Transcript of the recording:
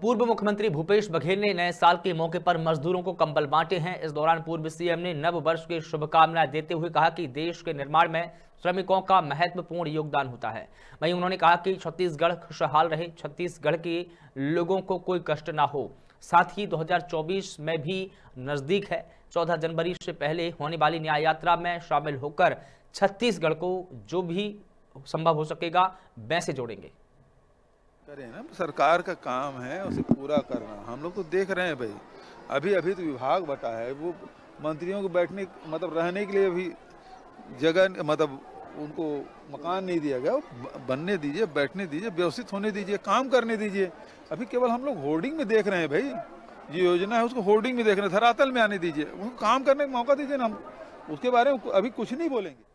पूर्व मुख्यमंत्री भूपेश बघेल ने नए साल के मौके पर मजदूरों को कंबल बांटे हैं इस दौरान पूर्व सीएम ने नव वर्ष की शुभकामनाएं देते हुए कहा कि देश के निर्माण में श्रमिकों का महत्वपूर्ण योगदान होता है वहीं उन्होंने कहा कि छत्तीसगढ़ खुशहाल रहे छत्तीसगढ़ के लोगों को कोई कष्ट ना हो साथ ही दो में भी नज़दीक है चौदह जनवरी से पहले होने वाली न्याय यात्रा में शामिल होकर छत्तीसगढ़ को जो भी संभव हो सकेगा वैसे जोड़ेंगे करें ना सरकार का काम है उसे पूरा करना हम लोग तो देख रहे हैं भाई अभी अभी तो विभाग बटा है वो मंत्रियों को बैठने मतलब रहने के लिए अभी जगह मतलब उनको मकान नहीं दिया गया बनने दीजिए बैठने दीजिए व्यवस्थित होने दीजिए काम करने दीजिए अभी केवल हम लोग होर्डिंग में देख रहे हैं भाई ये योजना है उसको होर्डिंग में देख रहे हैं धरातल में आने दीजिए उनको काम करने का मौका दीजिए ना हम उसके बारे में अभी कुछ नहीं बोलेंगे